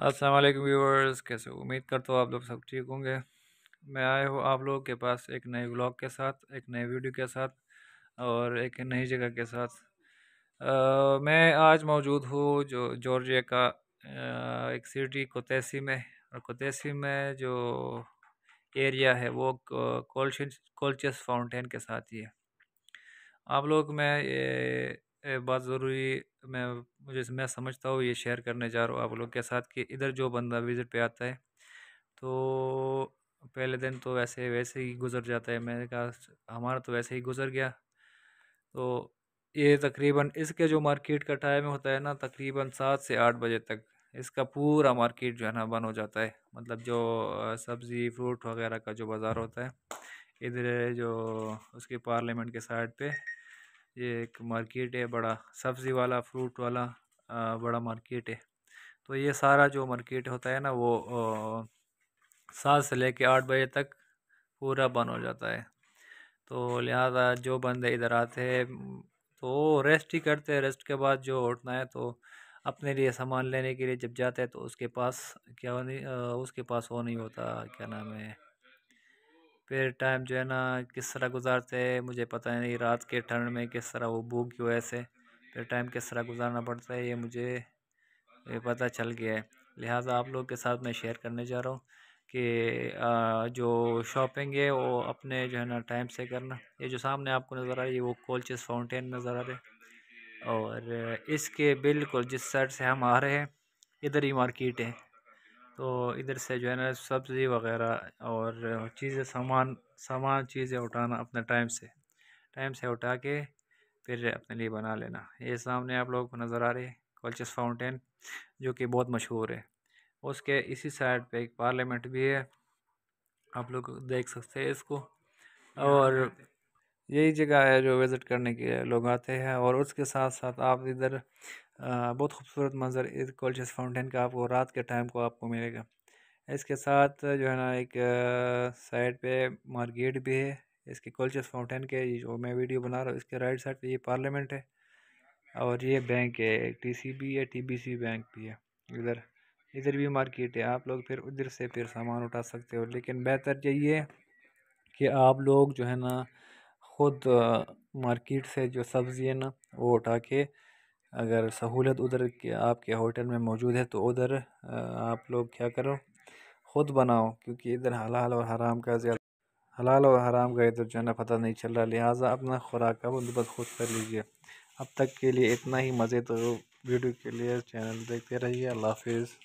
अस्सलाम वालेकुम व्यूअर्स कैसे उम्मीद करता हूँ आप लोग सब ठीक होंगे मैं आया हूँ आप लोगों के पास एक नए व्लॉग के साथ एक नए वीडियो के साथ और एक नई जगह के साथ आ, मैं आज मौजूद हूँ जो जॉर्जिया का आ, एक सिटी कोतेसी में और कोतेसी में जो एरिया है वो कोल्चिस फाउंटेन के साथ ही है आप लोग मैं ये बात ज़रूरी मैं मुझे मैं समझता हूँ ये शेयर करने जा रहा हूँ आप लोग के साथ कि इधर जो बंदा विज़िट पे आता है तो पहले दिन तो वैसे वैसे ही गुज़र जाता है मैंने कहा हमारा तो वैसे ही गुज़र गया तो ये तकरीबन इसके जो मार्केट का टाइम होता है ना तकरीबन सात से आठ बजे तक इसका पूरा मार्केट जो है ना बंद हो जाता है मतलब जो सब्ज़ी फ्रूट वगैरह का जो बाज़ार होता है इधर जो उसके पार्लियामेंट के साइड पे ये एक मार्केट है बड़ा सब्ज़ी वाला फ्रूट वाला बड़ा मार्केट है तो ये सारा जो मार्केट होता है ना वो सात से लेके आठ बजे तक पूरा बंद हो जाता है तो लिहाजा जो बंदे इधर आते हैं तो रेस्ट ही करते हैं रेस्ट के बाद जो उठना है तो अपने लिए सामान लेने के लिए जब जाते हैं तो उसके पास क्या नहीं उसके पास वो नहीं होता क्या नाम है फिर टाइम जो है ना किस तरह गुजारते हैं मुझे पता नहीं रात के ठंड में किस तरह वो भूख की वजह से फिर टाइम किस तरह गुजारना पड़ता है ये मुझे ये पता चल गया है लिहाजा आप लोग के साथ मैं शेयर करने जा रहा हूँ कि जो शॉपिंग है वो अपने जो है ना टाइम से करना ये जो सामने आपको नज़र आ रही है वो कोलचिस फाउंटेन नज़र आ रहे और इसके बिल्कुल जिस साइड से हम आ रहे हैं इधर ही मार्केट है तो इधर से जो है ना सब्ज़ी वगैरह और चीज़ें सामान सामान चीज़ें उठाना अपने टाइम से टाइम से उठा के फिर अपने लिए बना लेना ये सामने आप लोगों को नज़र आ रही है कोलचस फाउंटेन जो कि बहुत मशहूर है उसके इसी साइड पे एक पार्लियामेंट भी है आप लोग देख सकते हैं इसको और यही जगह है जो विज़िट करने के लोग आते हैं और उसके साथ साथ आप इधर बहुत खूबसूरत मंज़र इस कोलचस फाउंटेन का आपको रात के टाइम को आपको मिलेगा इसके साथ जो है ना एक साइड पे मार्केट भी है इसके कोलचस फाउंटेन के जो मैं वीडियो बना रहा हूँ इसके राइट साइड पे ये पार्लियामेंट है और ये बैंक है टी बी सी बैंक भी है इधर इधर भी मार्केट है आप लोग फिर उधर से फिर सामान उठा सकते हो लेकिन बेहतर यही है कि आप लोग जो है ना ख़ुद मार्केट से जो सब्ज़ी है ना वो उठा के अगर सहूलत उधर के आपके होटल में मौजूद है तो उधर आप लोग क्या करो ख़ुद बनाओ क्योंकि इधर हलाल और हराम का ज़्यादा हलाल और हराम का इधर जो है ना पता नहीं चल रहा लिहाजा अपना खुराक का बंदोबस्त खुद कर लीजिए अब तक के लिए इतना ही मज़े तो वीडियो के लिए चैनल देखते रहिए अल्लाह हाफिज़